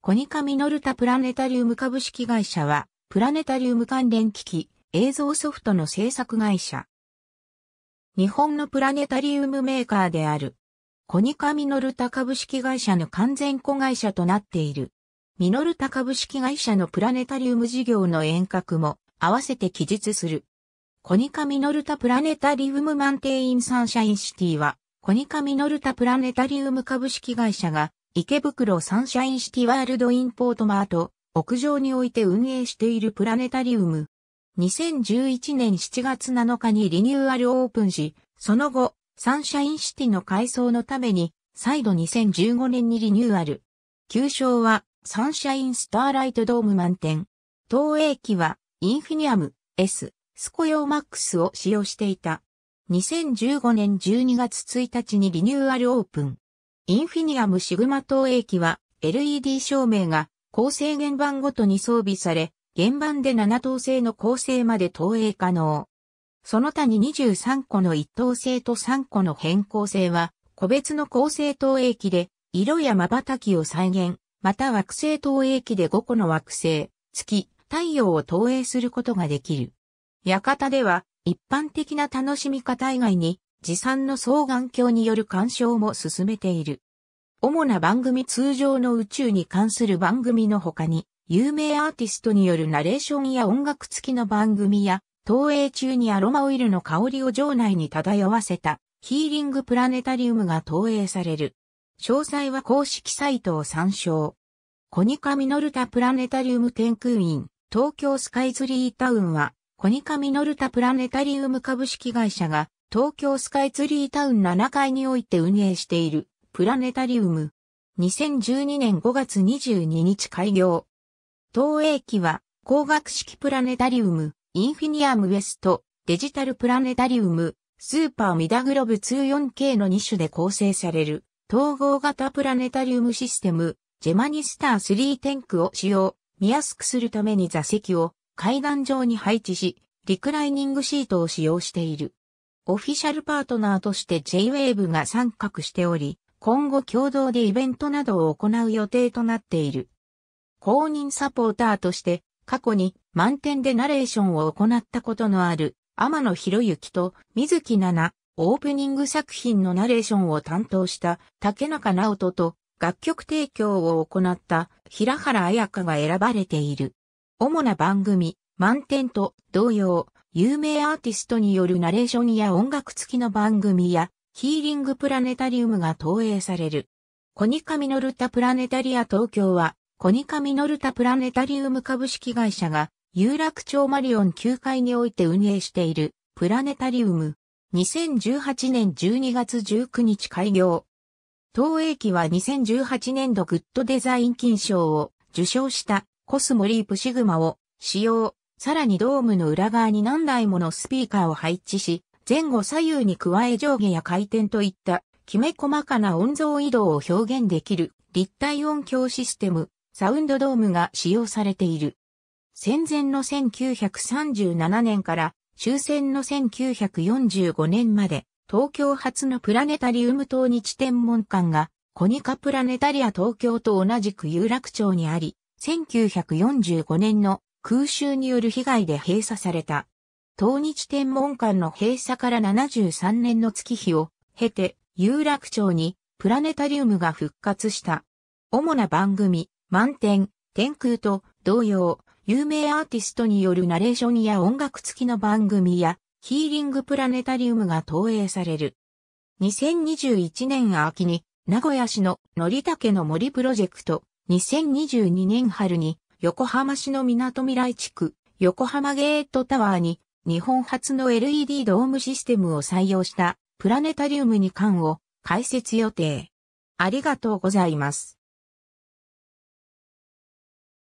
コニカミノルタプラネタリウム株式会社は、プラネタリウム関連機器、映像ソフトの制作会社。日本のプラネタリウムメーカーである、コニカミノルタ株式会社の完全子会社となっている。ミノルタ株式会社のプラネタリウム事業の遠隔も合わせて記述する。コニカミノルタプラネタリウムマンテインサンシャインシティは、コニカミノルタプラネタリウム株式会社が池袋サンシャインシティワールドインポートマート、屋上において運営しているプラネタリウム。2011年7月7日にリニューアルオープンし、その後、サンシャインシティの改装のために、再度2015年にリニューアル。旧称は、サンシャインスターライトドーム満点。投影機は、インフィニアム S、スコヨーマックスを使用していた。2015年12月1日にリニューアルオープン。インフィニアムシグマ投影機は LED 照明が構成原盤ごとに装備され、原盤で7等星の構成まで投影可能。その他に23個の1等星と3個の変更星は、個別の構成投影機で、色や瞬きを再現、また惑星投影機で5個の惑星、月、太陽を投影することができる。館では、一般的な楽しみ方以外に、持参の双眼鏡による鑑賞も進めている。主な番組通常の宇宙に関する番組の他に、有名アーティストによるナレーションや音楽付きの番組や、投影中にアロマオイルの香りを場内に漂わせたヒーリングプラネタリウムが投影される。詳細は公式サイトを参照。コニカミノルタプラネタリウム天空院、東京スカイツリータウンは、コニカミノルタプラネタリウム株式会社が、東京スカイツリータウン7階において運営している、プラネタリウム。2012年5月22日開業。東映機は、光学式プラネタリウム、インフィニアムウエスト、デジタルプラネタリウム、スーパーミダグロブ 24K の2種で構成される、統合型プラネタリウムシステム、ジェマニスター3テンクを使用、見やすくするために座席を階段上に配置し、リクライニングシートを使用している。オフィシャルパートナーとして J-Wave が参画しており、今後共同でイベントなどを行う予定となっている。公認サポーターとして、過去に満点でナレーションを行ったことのある天野博之と水木奈々、オープニング作品のナレーションを担当した竹中直人と楽曲提供を行った平原彩香が選ばれている。主な番組、満点と同様、有名アーティストによるナレーションや音楽付きの番組やヒーリングプラネタリウムが投影される。コニカミノルタプラネタリア東京は、コニカミノルタプラネタリウム株式会社が、有楽町マリオン9階において運営している、プラネタリウム。2018年12月19日開業。投影機は2018年度グッドデザイン金賞を受賞したコスモリープシグマを使用。さらにドームの裏側に何台ものスピーカーを配置し、前後左右に加え上下や回転といったきめ細かな音像移動を表現できる立体音響システム、サウンドドームが使用されている。戦前の1937年から終戦の1945年まで東京初のプラネタリウム等日天文館がコニカプラネタリア東京と同じく有楽町にあり、1945年の空襲による被害で閉鎖された。東日天文館の閉鎖から73年の月日を経て、有楽町にプラネタリウムが復活した。主な番組、満点、天空と同様、有名アーティストによるナレーションや音楽付きの番組や、ヒーリングプラネタリウムが投影される。2021年秋に、名古屋市ののりたけの森プロジェクト、2022年春に、横浜市の港未来地区、横浜ゲートタワーに日本初の LED ドームシステムを採用したプラネタリウム2館を開設予定。ありがとうございます。